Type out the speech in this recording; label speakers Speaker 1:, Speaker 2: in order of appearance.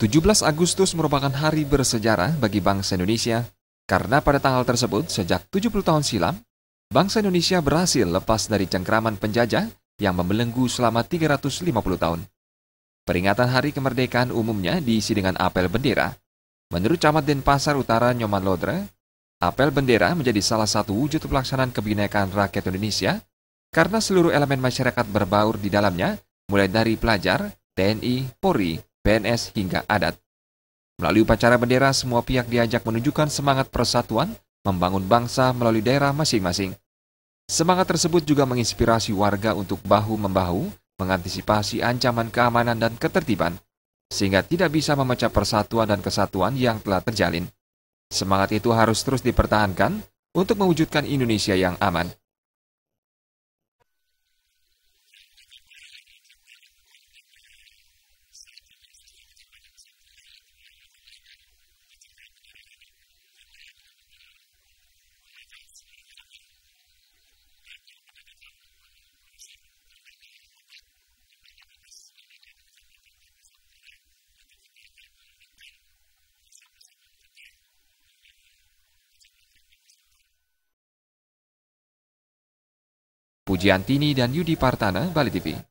Speaker 1: 17 Agustus merupakan hari bersejarah bagi bangsa Indonesia karena pada tanggal tersebut sejak 70 tahun silam, bangsa Indonesia berhasil lepas dari cengkraman penjajah yang membelenggu selama 350 tahun. Peringatan Hari Kemerdekaan umumnya diisi dengan apel bendera. Menurut Camat Denpasar Utara Nyoman Lodre, apel bendera menjadi salah satu wujud pelaksanaan kebinekaan rakyat Indonesia karena seluruh elemen masyarakat berbaur di dalamnya, mulai dari pelajar, TNI, Polri, PNS hingga adat. Melalui upacara bendera, semua pihak diajak menunjukkan semangat persatuan, membangun bangsa melalui daerah masing-masing. Semangat tersebut juga menginspirasi warga untuk bahu-membahu, mengantisipasi ancaman keamanan dan ketertiban, sehingga tidak bisa memecah persatuan dan kesatuan yang telah terjalin. Semangat itu harus terus dipertahankan untuk mewujudkan Indonesia yang aman,
Speaker 2: Tini dan Yudi Partana, Bali TV.